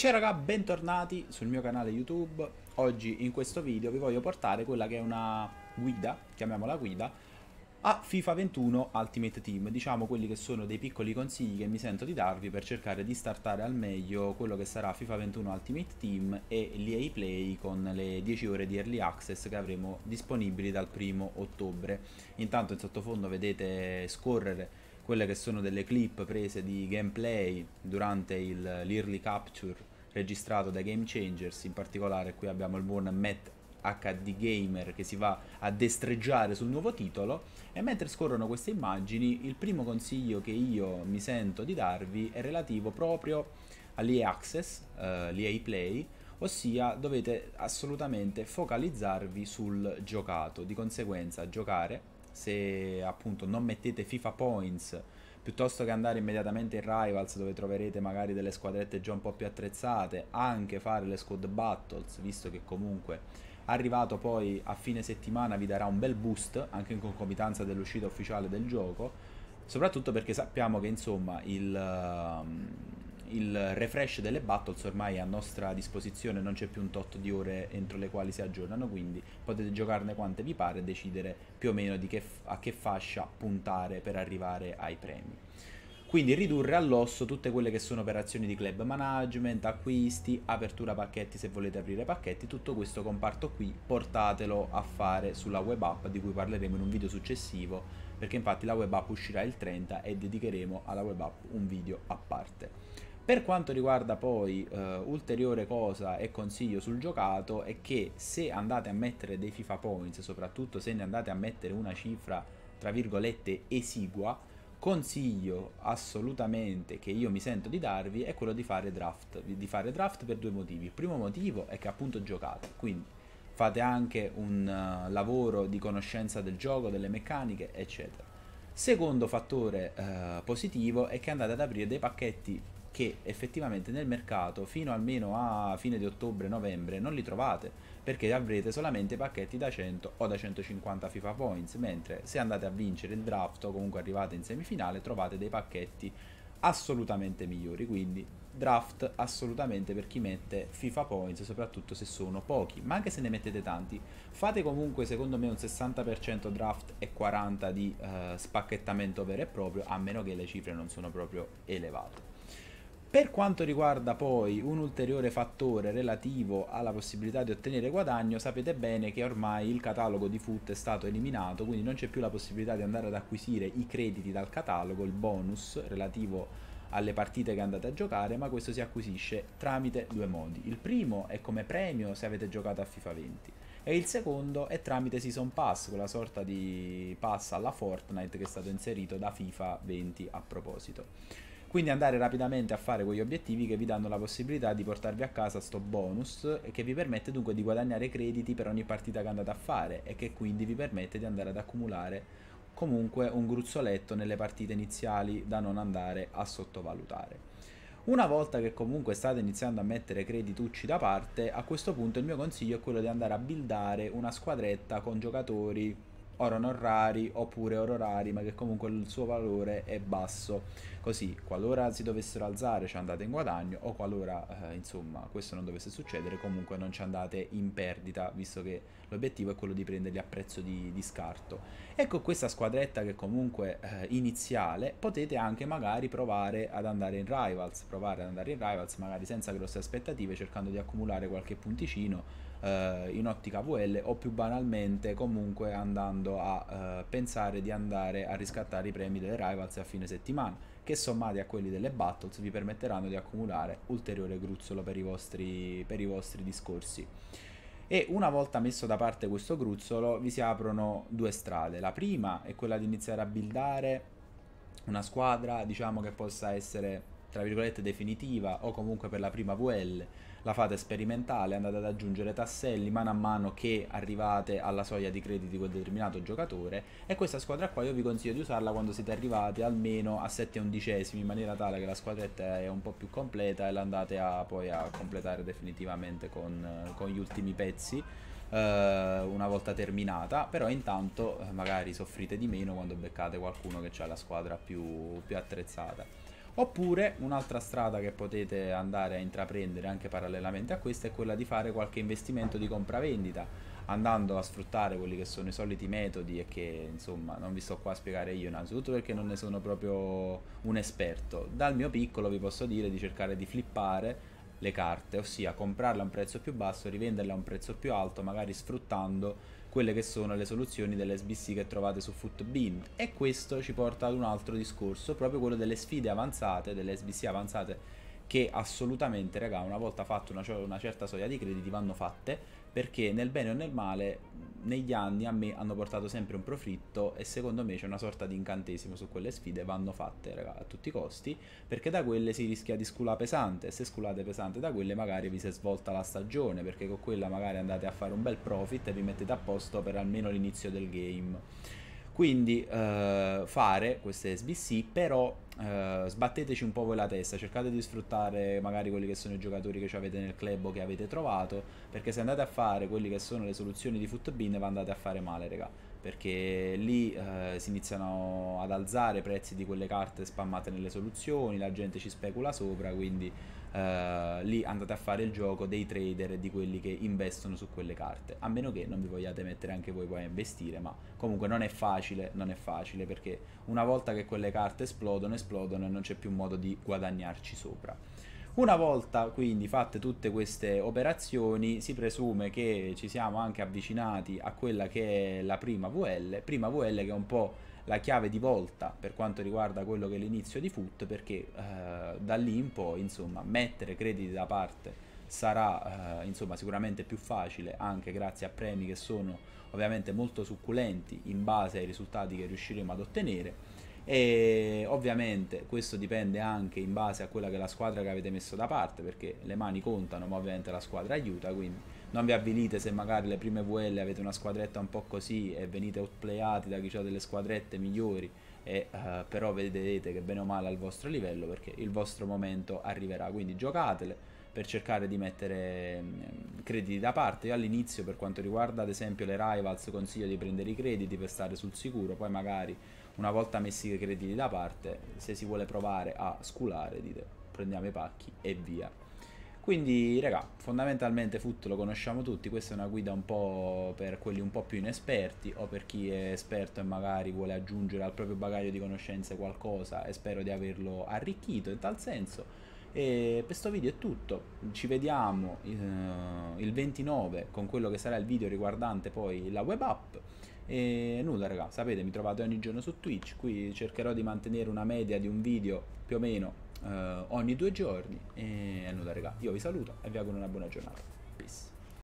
Ciao raga, bentornati sul mio canale YouTube. Oggi in questo video vi voglio portare quella che è una guida, chiamiamola guida, a FIFA 21 Ultimate Team. Diciamo quelli che sono dei piccoli consigli che mi sento di darvi per cercare di startare al meglio quello che sarà FIFA 21 Ultimate Team e l'EA Play con le 10 ore di Early Access che avremo disponibili dal 1 ottobre. Intanto in sottofondo vedete scorrere quelle che sono delle clip prese di gameplay durante il, l'early capture registrato dai Game Changers, in particolare qui abbiamo il buon Matt HD Gamer che si va a destreggiare sul nuovo titolo e mentre scorrono queste immagini il primo consiglio che io mi sento di darvi è relativo proprio all'EA Access, eh, l'EA Play, ossia dovete assolutamente focalizzarvi sul giocato, di conseguenza giocare se appunto non mettete FIFA Points piuttosto che andare immediatamente in Rivals dove troverete magari delle squadrette già un po' più attrezzate, anche fare le squad battles, visto che comunque arrivato poi a fine settimana vi darà un bel boost, anche in concomitanza dell'uscita ufficiale del gioco, soprattutto perché sappiamo che insomma il... Uh, il refresh delle battles ormai è a nostra disposizione, non c'è più un tot di ore entro le quali si aggiornano, quindi potete giocarne quante vi pare e decidere più o meno che, a che fascia puntare per arrivare ai premi. Quindi ridurre all'osso tutte quelle che sono operazioni di club management, acquisti, apertura pacchetti se volete aprire pacchetti, tutto questo comparto qui portatelo a fare sulla web app di cui parleremo in un video successivo perché infatti la web app uscirà il 30 e dedicheremo alla web app un video a parte. Per quanto riguarda poi eh, ulteriore cosa e consiglio sul giocato è che se andate a mettere dei FIFA Points, soprattutto se ne andate a mettere una cifra tra virgolette esigua, consiglio assolutamente che io mi sento di darvi è quello di fare draft, di fare draft per due motivi. Il primo motivo è che appunto giocate, quindi fate anche un uh, lavoro di conoscenza del gioco, delle meccaniche, eccetera. Secondo fattore uh, positivo è che andate ad aprire dei pacchetti che effettivamente nel mercato fino almeno a fine di ottobre-novembre non li trovate perché avrete solamente pacchetti da 100 o da 150 FIFA points, mentre se andate a vincere il draft o comunque arrivate in semifinale trovate dei pacchetti assolutamente migliori, quindi draft assolutamente per chi mette FIFA points, soprattutto se sono pochi, ma anche se ne mettete tanti, fate comunque secondo me un 60% draft e 40% di eh, spacchettamento vero e proprio, a meno che le cifre non sono proprio elevate. Per quanto riguarda poi un ulteriore fattore relativo alla possibilità di ottenere guadagno, sapete bene che ormai il catalogo di foot è stato eliminato, quindi non c'è più la possibilità di andare ad acquisire i crediti dal catalogo, il bonus relativo alle partite che andate a giocare, ma questo si acquisisce tramite due modi. Il primo è come premio se avete giocato a FIFA 20 e il secondo è tramite Season Pass, quella sorta di pass alla Fortnite che è stato inserito da FIFA 20 a proposito. Quindi andare rapidamente a fare quegli obiettivi che vi danno la possibilità di portarvi a casa sto bonus e che vi permette dunque di guadagnare crediti per ogni partita che andate a fare e che quindi vi permette di andare ad accumulare comunque un gruzzoletto nelle partite iniziali da non andare a sottovalutare. Una volta che comunque state iniziando a mettere creditucci da parte, a questo punto il mio consiglio è quello di andare a buildare una squadretta con giocatori oro non rari oppure oro rari, ma che comunque il suo valore è basso. Così, qualora si dovessero alzare ci andate in guadagno o qualora, eh, insomma, questo non dovesse succedere, comunque non ci andate in perdita, visto che l'obiettivo è quello di prenderli a prezzo di, di scarto. ecco questa squadretta che comunque eh, iniziale potete anche magari provare ad andare in rivals, provare ad andare in rivals magari senza grosse aspettative, cercando di accumulare qualche punticino eh, in ottica VL o più banalmente comunque andando a eh, pensare di andare a riscattare i premi delle rivals a fine settimana che sommati a quelli delle battles vi permetteranno di accumulare ulteriore gruzzolo per i vostri, per i vostri discorsi e una volta messo da parte questo gruzzolo vi si aprono due strade. La prima è quella di iniziare a buildare una squadra, diciamo che possa essere tra virgolette definitiva o comunque per la prima VL, la fate sperimentale, andate ad aggiungere tasselli mano a mano che arrivate alla soglia di crediti di quel determinato giocatore e questa squadra qua io vi consiglio di usarla quando siete arrivati almeno a 7 undicesimi in maniera tale che la squadretta è un po' più completa e l'andate a, poi a completare definitivamente con, con gli ultimi pezzi eh, una volta terminata, però intanto eh, magari soffrite di meno quando beccate qualcuno che ha la squadra più, più attrezzata. Oppure un'altra strada che potete andare a intraprendere anche parallelamente a questa è quella di fare qualche investimento di compravendita, andando a sfruttare quelli che sono i soliti metodi e che insomma non vi sto qua a spiegare io innanzitutto perché non ne sono proprio un esperto. Dal mio piccolo vi posso dire di cercare di flippare le carte, ossia comprarle a un prezzo più basso, rivenderle a un prezzo più alto, magari sfruttando quelle che sono le soluzioni delle SBC che trovate su Footbin e questo ci porta ad un altro discorso, proprio quello delle sfide avanzate, delle SBC avanzate che assolutamente, raga, una volta fatto una, una certa soglia di crediti vanno fatte, perché nel bene o nel male, negli anni a me hanno portato sempre un profitto e secondo me c'è una sorta di incantesimo su quelle sfide, vanno fatte, raga, a tutti i costi, perché da quelle si rischia di sculare pesante, e se sculate pesante da quelle magari vi si è svolta la stagione, perché con quella magari andate a fare un bel profit e vi mettete a posto per almeno l'inizio del game. Quindi eh, fare queste SBC, però eh, sbatteteci un po' voi la testa, cercate di sfruttare magari quelli che sono i giocatori che avete nel club o che avete trovato, perché se andate a fare quelle che sono le soluzioni di Footbin va andate a fare male, raga, perché lì eh, si iniziano ad alzare i prezzi di quelle carte spammate nelle soluzioni, la gente ci specula sopra, quindi eh, lì andate a fare il gioco dei trader e di quelli che investono su quelle carte. A meno che non vi vogliate mettere anche voi poi a investire, ma comunque non è facile, non è facile perché una volta che quelle carte esplodono, esplodono e non c'è più modo di guadagnarci sopra. Una volta quindi fatte tutte queste operazioni si presume che ci siamo anche avvicinati a quella che è la prima VL, prima VL che è un po' la chiave di volta per quanto riguarda quello che è l'inizio di FUT perché eh, da lì in poi insomma mettere crediti da parte sarà eh, insomma sicuramente più facile anche grazie a premi che sono ovviamente molto succulenti in base ai risultati che riusciremo ad ottenere e ovviamente questo dipende anche in base a quella che è la squadra che avete messo da parte perché le mani contano ma ovviamente la squadra aiuta quindi non vi avvilite se magari le prime VL avete una squadretta un po' così e venite outplayati da chi ha delle squadrette migliori e, uh, però vedete che bene o male al vostro livello perché il vostro momento arriverà quindi giocatele per cercare di mettere mm, crediti da parte. Io all'inizio per quanto riguarda ad esempio le rivals consiglio di prendere i crediti per stare sul sicuro, poi magari una volta messi i crediti da parte, se si vuole provare a sculare dite prendiamo i pacchi e via. Quindi, raga, fondamentalmente Foot lo conosciamo tutti, questa è una guida un po' per quelli un po' più inesperti o per chi è esperto e magari vuole aggiungere al proprio bagaglio di conoscenze qualcosa e spero di averlo arricchito in tal senso. E per questo video è tutto, ci vediamo eh, il 29 con quello che sarà il video riguardante poi la web app. E nulla raga, sapete mi trovate ogni giorno su Twitch, qui cercherò di mantenere una media di un video più o meno eh, ogni due giorni. E nulla raga, io vi saluto e vi auguro una buona giornata.